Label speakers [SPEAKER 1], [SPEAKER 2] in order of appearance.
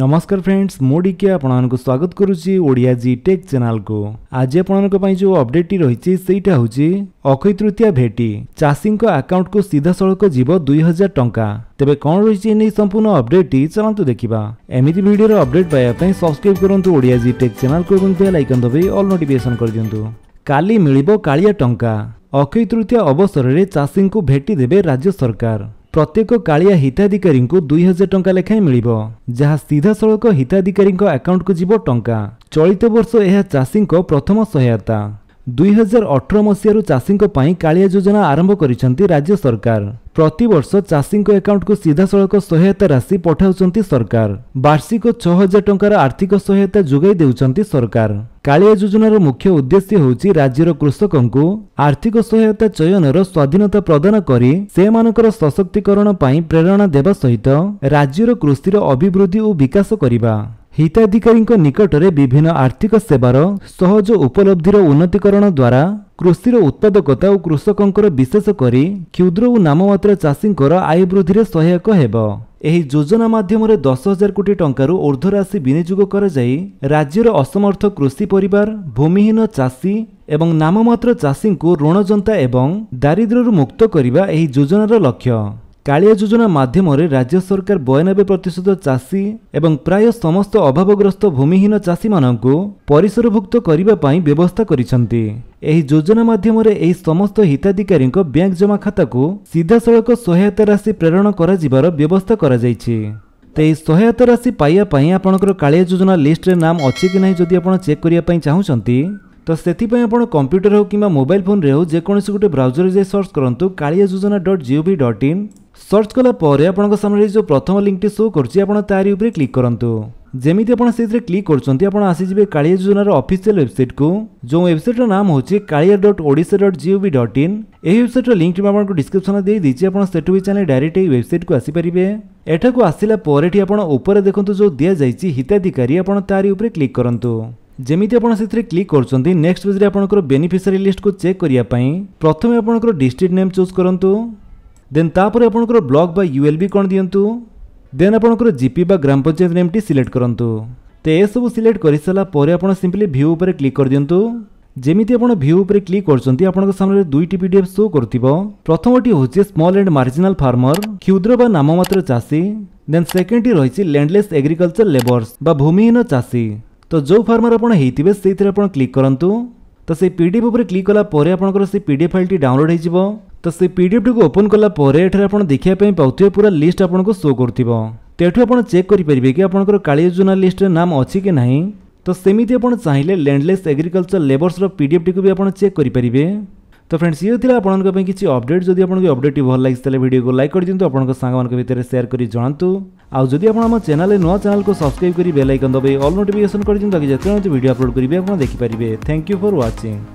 [SPEAKER 1] ନମସ୍କାର ଫ୍ରେଣ୍ଡସ୍ ମୁଁ ଡିକେ ଆପଣମାନଙ୍କୁ ସ୍ୱାଗତ କରୁଛି ଓଡ଼ିଆ ଜି ଟେକ୍ ଚ୍ୟାନେଲକୁ ଆଜି ଆପଣମାନଙ୍କ ପାଇଁ ଯେଉଁ ଅପଡେଟ୍ଟି ରହିଛି ସେଇଟା ହେଉଛି ଅକ୍ଷୟ ତୃତୀୟା ଭେଟି ଚାଷୀଙ୍କ ଆକାଉଣ୍ଟକୁ ସିଧାସଳଖ ଯିବ ଦୁଇ ହଜାର ଟଙ୍କା ତେବେ କ'ଣ ରହିଛି ଏ ନେଇ ସମ୍ପୂର୍ଣ୍ଣ ଅପଡେଟ୍ଟି ଚାଲନ୍ତୁ ଦେଖିବା ଏମିତି ଭିଡ଼ିଓର ଅପଡେଟ୍ ପାଇବା ପାଇଁ ସବସ୍କ୍ରାଇବ୍ କରନ୍ତୁ ଓଡ଼ିଆ ଜି ଟେକ୍ ଚ୍ୟାନେଲକୁ ଏବଂ ବେଲ୍ ଆଇକନ୍ ଦବାଇ ଅଲ୍ ନୋଟିଫିକେସନ୍ କରିଦିଅନ୍ତୁ କାଲି ମିଳିବ କାଳିଆ ଟଙ୍କା ଅକ୍ଷୟ ତୃତୀୟା ଅବସରରେ ଚାଷୀଙ୍କୁ ଭେଟି ଦେବେ ରାଜ୍ୟ ସରକାର ପ୍ରତ୍ୟେକ କାଳିଆ ହିତାଧିକାରୀଙ୍କୁ ଦୁଇ ହଜାର ଟଙ୍କା ଲେଖାଏଁ ମିଳିବ ଯାହା ସିଧାସଳଖ ହିତାଧିକାରୀଙ୍କ ଆକାଉଣ୍ଟକୁ ଯିବ ଟଙ୍କା ଚଳିତ ବର୍ଷ ଏହା ଚାଷୀଙ୍କ ପ୍ରଥମ ସହାୟତା ଦୁଇହଜାର ଅଠର ମସିହାରୁ ଚାଷୀଙ୍କ ପାଇଁ କାଳିଆ ଯୋଜନା ଆରମ୍ଭ କରିଛନ୍ତି ରାଜ୍ୟ ସରକାର ପ୍ରତିବର୍ଷ ଚାଷୀଙ୍କ ଆକାଉଣ୍ଟକୁ ସିଧାସଳଖ ସହାୟତା ରାଶି ପଠାଉଛନ୍ତି ସରକାର ବାର୍ଷିକ ଛଅ ହଜାର ଟଙ୍କାର ଆର୍ଥିକ ସହାୟତା ଯୋଗାଇ ଦେଉଛନ୍ତି ସରକାର କାଳିଆ ଯୋଜନାର ମୁଖ୍ୟ ଉଦ୍ଦେଶ୍ୟ ହେଉଛି ରାଜ୍ୟର କୃଷକଙ୍କୁ ଆର୍ଥିକ ସହାୟତା ଚୟନର ସ୍ୱାଧୀନତା ପ୍ରଦାନ କରି ସେମାନଙ୍କର ସଶକ୍ତିକରଣ ପାଇଁ ପ୍ରେରଣା ଦେବା ସହିତ ରାଜ୍ୟର କୃଷିର ଅଭିବୃଦ୍ଧି ଓ ବିକାଶ କରିବା ହିତାଧିକାରୀଙ୍କ ନିକଟରେ ବିଭିନ୍ନ ଆର୍ଥିକ ସେବାର ସହଜ ଉପଲବ୍ଧିର ଉନ୍ନତିକରଣ ଦ୍ୱାରା କୃଷିର ଉତ୍ପାଦକତା ଓ କୃଷକଙ୍କର ବିଶେଷ କରି କ୍ଷୁଦ୍ର ଓ ନାମମାତ୍ର ଚାଷୀଙ୍କର ଆୟ ବୃଦ୍ଧିରେ ସହାୟକ ହେବ ଏହି ଯୋଜନା ମାଧ୍ୟମରେ ଦଶ ହଜାର କୋଟି ଟଙ୍କାରୁ ଉର୍ଦ୍ଧ୍ୱ ରାଶି ବିନିଯୋଗ କରାଯାଇ ରାଜ୍ୟର ଅସମର୍ଥ କୃଷି ପରିବାର ଭୂମିହୀନ ଚାଷୀ ଏବଂ ନାମମାତ୍ର ଚାଷୀଙ୍କୁ ଋଣଯନ୍ତା ଏବଂ ଦାରିଦ୍ର୍ୟରୁ ମୁକ୍ତ କରିବା ଏହି ଯୋଜନାର ଲକ୍ଷ୍ୟ କାଳିଆ ଯୋଜନା ମାଧ୍ୟମରେ ରାଜ୍ୟ ସରକାର ବୟାନବେ ପ୍ରତିଶତ ଚାଷୀ ଏବଂ ପ୍ରାୟ ସମସ୍ତ ଅଭାବଗ୍ରସ୍ତ ଭୂମିହୀନ ଚାଷୀମାନଙ୍କୁ ପରିସରଭୁକ୍ତ କରିବା ପାଇଁ ବ୍ୟବସ୍ଥା କରିଛନ୍ତି ଏହି ଯୋଜନା ମାଧ୍ୟମରେ ଏହି ସମସ୍ତ ହିତାଧିକାରୀଙ୍କ ବ୍ୟାଙ୍କ ଜମା ଖାତାକୁ ସିଧାସଳଖ ସହାୟତା ରାଶି ପ୍ରେରଣ କରାଯିବାର ବ୍ୟବସ୍ଥା କରାଯାଇଛି ତେଇ ସହାୟତା ରାଶି ପାଇବା ପାଇଁ ଆପଣଙ୍କର କାଳିଆ ଯୋଜନା ଲିଷ୍ଟରେ ନାମ ଅଛି କି ନାହିଁ ଯଦି ଆପଣ ଚେକ୍ କରିବା ପାଇଁ ଚାହୁଁଛନ୍ତି ତ ସେଥିପାଇଁ ଆପଣ କମ୍ପ୍ୟୁଟର ହେଉ କିମ୍ବା ମୋବାଇଲ ଫୋନରେ ହେଉ ଯେକୌଣସି ଗୋଟେ ବ୍ରାଉଜରରେ ଯାଇ ସର୍ଚ୍ଚ କରନ୍ତୁ କାଳିଆ ଯୋଜନା dot G O V dot in search कलापर आपने जो प्रथम लिंक टी शो कर तारी क्लिक करूँ जमी आप क्लिक कर कालिया योजनार अफिसीआल वेबसाइट को जो वेबसाइट्र नाम हूँ कालिया डट ओडा dot G O G O V dot in यही वेबसाइट्र लिंक आपको डिस्क्रिप्सन दे दीजिए आप चैनल डायरेक्ट ये वेबसाइट को आसपारे ଏଠାକୁ ଆସିଲା ପରେ ଏଠି ଆପଣ ଉପରେ ଦେଖନ୍ତୁ ଯେଉଁ ଦିଆଯାଇଛି ହିତାଧିକାରୀ ଆପଣ ତାରି ଉପରେ କ୍ଲିକ୍ କରନ୍ତୁ ଯେମିତି ଆପଣ ସେଥିରେ କ୍ଲିକ୍ କରୁଛନ୍ତି ନେକ୍ସଟ ପେଜ୍ରେ ଆପଣଙ୍କର ବେନିଫିସିଆରୀ ଲିଷ୍ଟକୁ ଚେକ୍ କରିବା ପାଇଁ ପ୍ରଥମେ देन तापर आपंकर ब्लक बा यूएलबी कौन दिंतु देन आपंकर जीपी बा ग्राम पंचायत नेमटी सिलेक्ट करूँ तो सब सिलेक्ट कर सारापर आप सिंपली भ्यू उपर क्लिक कर दिंतु जमी आप भ्यू उपर क्लिक कर सामने दुईट एफ शो कर प्रथमटी हूँ स्मल एंड मार्जिनाल फार्मर क्षुद्र बा नाममात्र चाषी देन सेकेंडटी रही लैंडलेस एग्रिकल्चर लेबर्स भूमिहीन चाषी तो जो फार्मर आपड़े से क्लिक करूँ तो से पीडीएफ उपर क्लिक कलापर आपंकर से पीडीएफ फाइल डाउनलोड हो ତ ସେ ପିଡ଼ିଏଫ୍ଟିକୁ ଓପନ୍ କଲା ପରେ ଏଠାରେ ଆପଣ ଦେଖିବା ପାଇଁ ପାଉଥିବେ ପୁରା ଲିଷ୍ଟ ଆପଣଙ୍କୁ ଶୋ କରୁଥିବ ତ ଏଠୁ ଆପଣ ଚେକ୍ କରିପାରିବେ କି ଆପଣଙ୍କର କାଳିଆ ଯୋଜନା ଲିଷ୍ଟରେ ନାମ ଅଛି କି ନାହିଁ ତ ସେମିତି ଆପଣ ଚାହିଁଲେ ଲ୍ୟାଣ୍ଡଲେସ୍ ଏଗ୍ରିକଲଚର ଲେବର୍ସର ପିଡ଼ିଏଫ୍ଟିକୁ ବି ଆପଣ ଚେକ୍ କରିପାରିବେ ତ ଫ୍ରେଣ୍ଡସ୍ ଇଏ ଥିଲା ଆପଣଙ୍କ ପାଇଁ କିଛି ଅପଡେଟ୍ ଯଦି ଆପଣଙ୍କୁ ଅପଡେଟ୍ଟି ଭଲ ଲାଗିଛି ତାହେଲେ ଭିଡ଼ିଓକୁ ଲାଇକ୍ କରିଦିଅନ୍ତୁ ଆପଣଙ୍କ ସାଙ୍ଗମାନଙ୍କ ଭିତରେ ସେୟାର କରି ଜଣାନ୍ତୁ ଆଉ ଯଦି ଆପଣ ଆମ ଚ୍ୟାନେଲରେ ନୂଆ ଚ୍ୟାନେଲକୁ ସବସ୍କ୍ରାଇବ୍ କରି ବେଲ୍ ଆଇକନ୍ ଦବାଇ ଅଲ୍ ନୋଟିଫିକେସନ୍ କରିଦିଅନ୍ତୁ ତାକି ଯେତେବେଳେ ଭିଡ଼ିଓ ଅପଲୋଡ଼ କରିବେ ଆପଣ ଦେଖିପାରିବେ ଥ୍ୟାଙ୍କ ୟୁ ଫର୍ ୱାଚିଂ